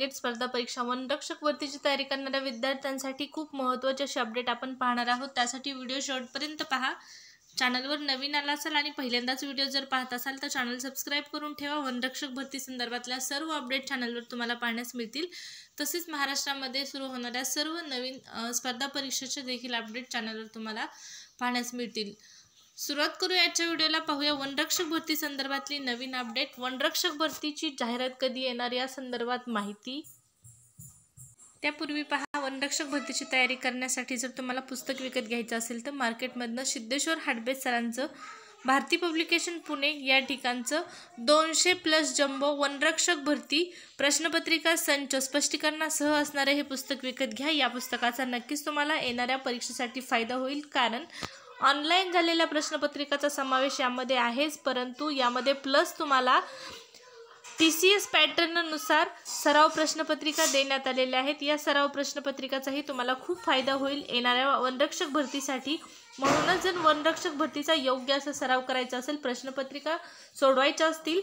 net स्पर्धा परीक्षा वनरक्षक भरतीची तयारी करणाऱ्या विद्यार्थ्यांसाठी खूप महत्त्वाचे असे अपडेट आपण पाहणार आहोत त्यासाठी व्हिडिओ शॉर्टपर्यंत पहा चॅनलवर नवीन आला असाल आणि पहिल्यांदाच व्हिडिओ जर पाहत असाल तर चॅनल सबस्क्राईब करून ठेवा वनरक्षक भरती संदर्भातल्या सर्व अपडेट चॅनलवर तुम्हाला पाहण्यास मिळतील तसेच महाराष्ट्रामध्ये सुरू होणाऱ्या सर्व नवीन स्पर्धा परीक्षेचे देखील अपडेट चॅनलवर तुम्हाला पाहण्यास मिळतील सुरुवात करू याच्या व्हिडिओला पाहूया वनरक्षक भरती संदर्भातली नवीन अपडेट वनरक्षक भरतीची जाहिरात कधी येणार या संदर्भात माहिती त्यापूर्वी पहा वनरक्षक भरतीची तयारी करण्यासाठी जर तुम्हाला पुस्तक विकत घ्यायचं असेल तर मार्केटमधनं सिद्धेश्वर हाडबेस सरांचं भारती पब्लिकेशन पुणे या ठिकाणचं दोनशे प्लस जम्बो वनरक्षक भरती प्रश्नपत्रिका संच स्पष्टीकरणासह असणारे हे पुस्तक विकत घ्या या पुस्तकाचा नक्कीच तुम्हाला येणाऱ्या परीक्षेसाठी फायदा होईल कारण ऑनलाईन झालेल्या प्रश्नपत्रिकाचा समावेश यामध्ये आहेच परंतु यामध्ये प्लस तुम्हाला टी सी एस पॅटर्ननुसार सराव प्रश्नपत्रिका देण्यात आलेल्या आहेत या सराव प्रश्नपत्रिकाचाही तुम्हाला खूप फायदा होईल येणाऱ्या वनरक्षक भरतीसाठी म्हणूनच जर वनरक्षक भरतीचा योग्य असा सराव करायचा असेल प्रश्नपत्रिका सोडवायच्या असतील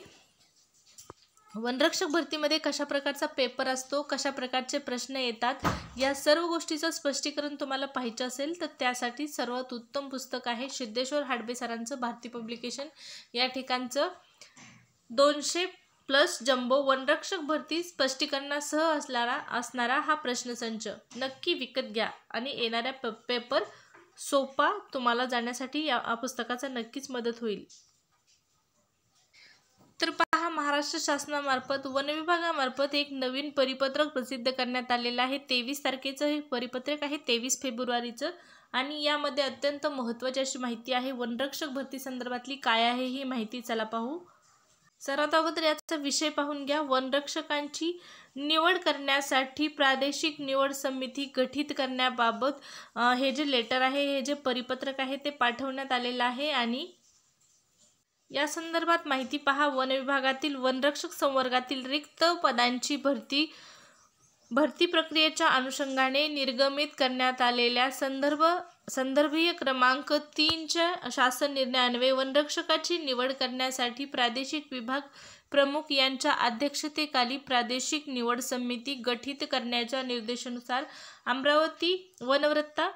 वनरक्षक भरतीमध्ये कशा प्रकारचा पेपर असतो कशा प्रकारचे प्रश्न येतात या सर्व गोष्टीचं स्पष्टीकरण तुम्हाला पाहिजे असेल तर त्यासाठी सर्वात उत्तम पुस्तक आहे सिद्धेश्वर हाडबे सरांचं भारती पब्लिकेशन या ठिकाणचं दोनशे प्लस जम्बो वनरक्षक भरती स्पष्टीकरणासह असणारा असणारा हा प्रश्नसंच नक्की विकत घ्या आणि येणाऱ्या प पेपर सोपा तुम्हाला जाण्यासाठी या पुस्तकाचा नक्कीच मदत होईल तर पहा महाराष्ट्र शासनामार्फत वनविभागामार्फत एक नवीन परिपत्रक प्रसिद्ध करण्यात आलेलं आहे तेवीस तारखेचं हे परिपत्रक आहे तेवीस फेब्रुवारीचं आणि यामध्ये अत्यंत महत्त्वाची अशी माहिती आहे वनरक्षक भरती संदर्भातली काय आहे ही माहिती चला पाहू सर्वात अगोदर याचा विषय पाहून घ्या वनरक्षकांची निवड करण्यासाठी प्रादेशिक निवड समिती गठीत करण्याबाबत हे जे लेटर आहे हे जे परिपत्रक आहे ते पाठवण्यात आलेलं आहे आणि या संदर्भात माहिती पहा वन विभागातील वनरक्षक संवर्गातील रिक्त पदांची भरती भरती प्रक्रियेच्या अनुषंगाने निर्गमित करण्यात आलेल्या संदर्भ संदर्भीय क्रमांक तीनच्या शासन निर्णयान्वये वनरक्षकाची निवड करण्यासाठी प्रादेशिक विभाग प्रमुख यांच्या अध्यक्षतेखाली प्रादेशिक निवड समिती गठीत करण्याच्या निर्देशानुसार अमरावती वनवृत्ता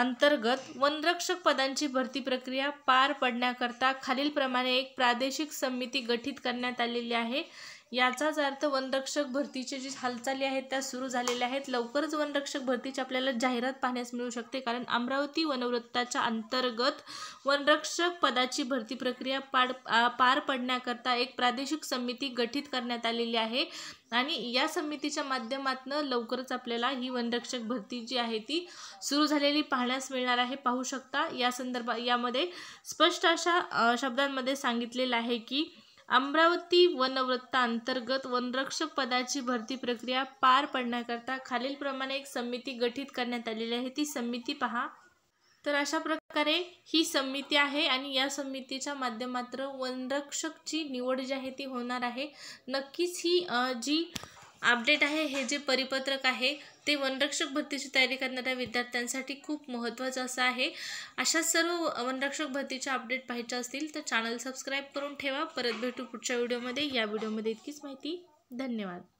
अंतर्गत वनरक्षक पदांची भरती प्रक्रिया पार पडण्याकरता खालीलप्रमाणे एक प्रादेशिक समिती गठीत करण्यात आलेली आहे याचाच अर्थ वनरक्षक भरतीचे जी हालचाली आहेत त्या सुरू झालेल्या आहेत लवकरच वनरक्षक भरतीची आपल्याला जाहिरात पाहण्यास मिळू शकते कारण अमरावती वनवृत्ताच्या अंतर्गत वनरक्षक पदाची भरती प्रक्रिया पाड पार पडण्याकरता एक प्रादेशिक समिती गठीत करण्यात आलेली आहे आणि या समितीच्या माध्यमातून लवकरच आपल्याला ही वनरक्षक भरती जी आहे ती सुरू झालेली पाहण्यास मिळणार आहे पाहू शकता या संदर्भात यामध्ये स्पष्ट अशा शब्दांमध्ये सांगितलेलं आहे की अमरावती वनवृत्तांतर्गत वनरक्षक पदाची भरती प्रक्रिया पार पडण्याकरता खालीलप्रमाणे एक समिती गठीत करण्यात आलेली आहे ती समिती पहा तर अशा प्रकारे ही समिती आहे आणि या समितीच्या माध्यमात्र वनरक्षकची निवड जी आहे ती होणार आहे नक्कीच ही जी अपडेट आहे हे जे परिपत्रक आहे ते वनरक्षक भरतीची तयारी करणाऱ्या विद्यार्थ्यांसाठी खूप महत्त्वाचं असं आहे अशा सर्व वनरक्षक भरतीच्या अपडेट पाहिजे असतील तर चॅनल सबस्क्राईब करून ठेवा परत भेटू पुढच्या व्हिडिओमध्ये या व्हिडिओमध्ये इतकीच माहिती धन्यवाद